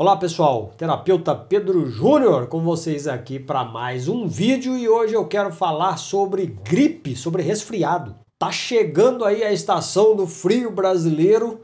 Olá pessoal, terapeuta Pedro Júnior com vocês aqui para mais um vídeo e hoje eu quero falar sobre gripe, sobre resfriado. Tá chegando aí a estação do frio brasileiro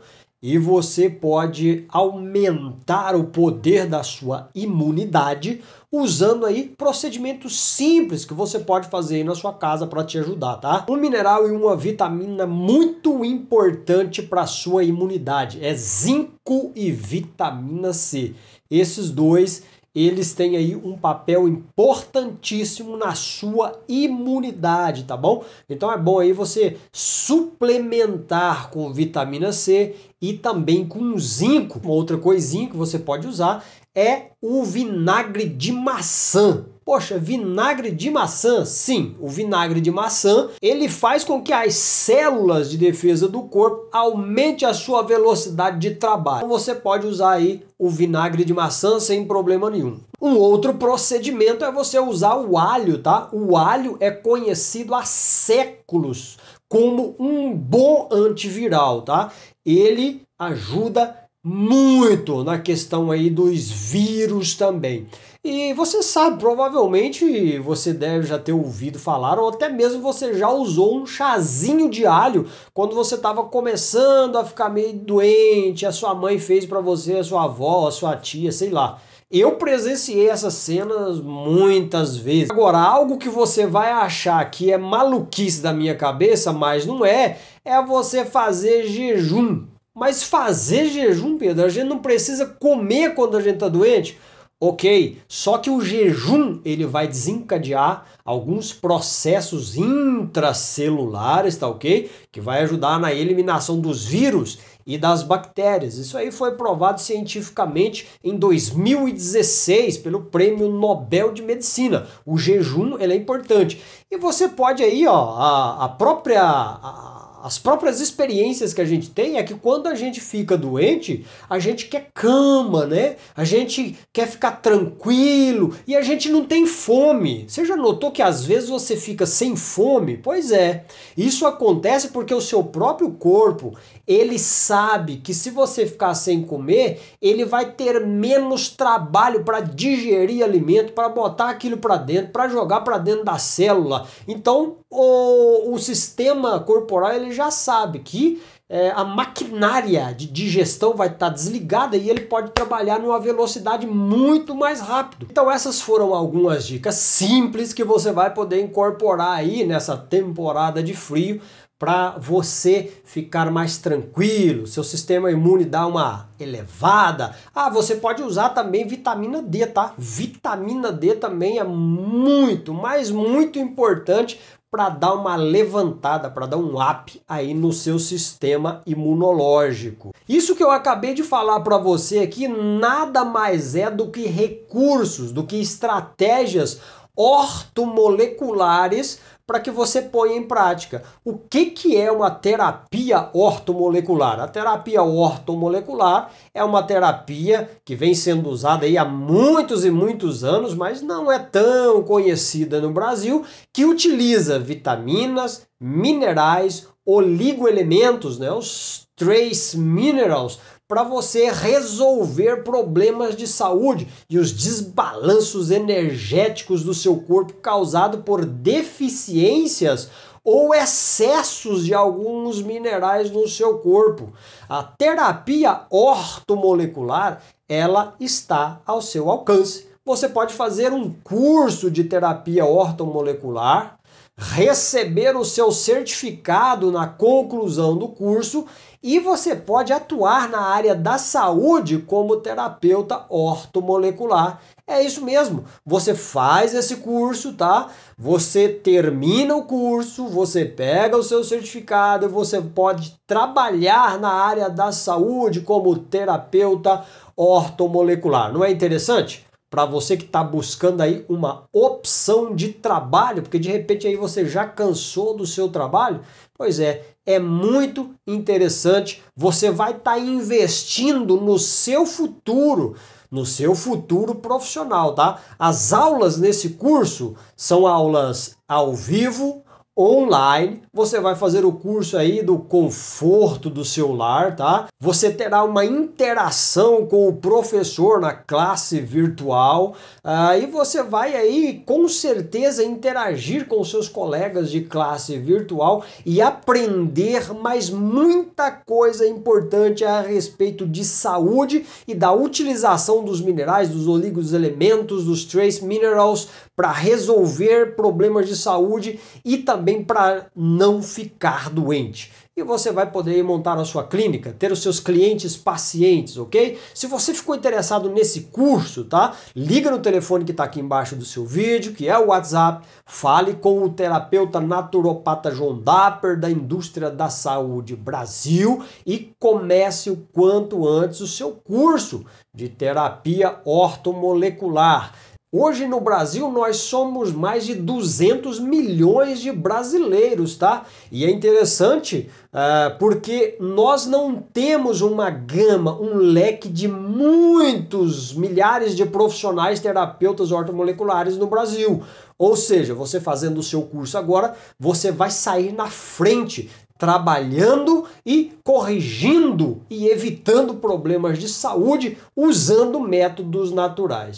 e você pode aumentar o poder da sua imunidade usando aí procedimentos simples que você pode fazer aí na sua casa para te ajudar, tá? Um mineral e uma vitamina muito importante para sua imunidade é zinco e vitamina C. Esses dois eles têm aí um papel importantíssimo na sua imunidade, tá bom? Então é bom aí você suplementar com vitamina C e também com zinco. Uma outra coisinha que você pode usar é o vinagre de maçã. Poxa, vinagre de maçã? Sim, o vinagre de maçã, ele faz com que as células de defesa do corpo aumente a sua velocidade de trabalho. Então você pode usar aí o vinagre de maçã sem problema nenhum. Um outro procedimento é você usar o alho, tá? O alho é conhecido há séculos como um bom antiviral, tá? Ele ajuda muito na questão aí dos vírus também. E você sabe, provavelmente você deve já ter ouvido falar, ou até mesmo você já usou um chazinho de alho quando você estava começando a ficar meio doente, a sua mãe fez para você, a sua avó, a sua tia, sei lá. Eu presenciei essas cenas muitas vezes. Agora, algo que você vai achar que é maluquice da minha cabeça, mas não é, é você fazer jejum. Mas fazer jejum, Pedro, a gente não precisa comer quando a gente está doente? Ok, só que o jejum ele vai desencadear alguns processos intracelulares, tá ok? Que vai ajudar na eliminação dos vírus e das bactérias. Isso aí foi provado cientificamente em 2016 pelo Prêmio Nobel de Medicina. O jejum ele é importante. E você pode aí, ó, a, a própria a, as próprias experiências que a gente tem é que quando a gente fica doente, a gente quer cama, né? A gente quer ficar tranquilo e a gente não tem fome. Você já notou que às vezes você fica sem fome? Pois é. Isso acontece porque o seu próprio corpo, ele sabe que se você ficar sem comer, ele vai ter menos trabalho para digerir alimento, para botar aquilo para dentro, para jogar para dentro da célula. Então, o, o sistema corporal ele já sabe que é, a maquinária de digestão vai estar tá desligada e ele pode trabalhar numa velocidade muito mais rápido. Então essas foram algumas dicas simples que você vai poder incorporar aí nessa temporada de frio para você ficar mais tranquilo, seu sistema imune dá uma elevada. Ah, você pode usar também vitamina D, tá? Vitamina D também é muito, mas muito importante para dar uma levantada, para dar um up aí no seu sistema imunológico. Isso que eu acabei de falar para você aqui nada mais é do que recursos, do que estratégias ortomoleculares para que você ponha em prática. O que, que é uma terapia ortomolecular? A terapia ortomolecular é uma terapia que vem sendo usada aí há muitos e muitos anos, mas não é tão conhecida no Brasil, que utiliza vitaminas, minerais, oligoelementos, né, os trace minerals, para você resolver problemas de saúde e os desbalanços energéticos do seu corpo causado por deficiências ou excessos de alguns minerais no seu corpo. A terapia ortomolecular, ela está ao seu alcance. Você pode fazer um curso de terapia ortomolecular receber o seu certificado na conclusão do curso e você pode atuar na área da saúde como terapeuta ortomolecular. É isso mesmo. Você faz esse curso, tá? Você termina o curso, você pega o seu certificado, você pode trabalhar na área da saúde como terapeuta ortomolecular. Não é interessante? para você que está buscando aí uma opção de trabalho, porque de repente aí você já cansou do seu trabalho, pois é, é muito interessante. Você vai estar tá investindo no seu futuro, no seu futuro profissional, tá? As aulas nesse curso são aulas ao vivo, online. Você vai fazer o curso aí do conforto do seu lar, tá? Você terá uma interação com o professor na classe virtual uh, e você vai aí com certeza interagir com seus colegas de classe virtual e aprender mais muita coisa importante a respeito de saúde e da utilização dos minerais, dos oligos elementos, dos trace minerals para resolver problemas de saúde e também bem para não ficar doente. E você vai poder montar a sua clínica, ter os seus clientes pacientes, ok? Se você ficou interessado nesse curso, tá? Liga no telefone que está aqui embaixo do seu vídeo, que é o WhatsApp. Fale com o terapeuta naturopata João Dapper, da Indústria da Saúde Brasil, e comece o quanto antes o seu curso de terapia ortomolecular. Hoje no Brasil nós somos mais de 200 milhões de brasileiros, tá? E é interessante uh, porque nós não temos uma gama, um leque de muitos milhares de profissionais terapeutas ortomoleculares no Brasil. Ou seja, você fazendo o seu curso agora, você vai sair na frente, trabalhando e corrigindo e evitando problemas de saúde usando métodos naturais.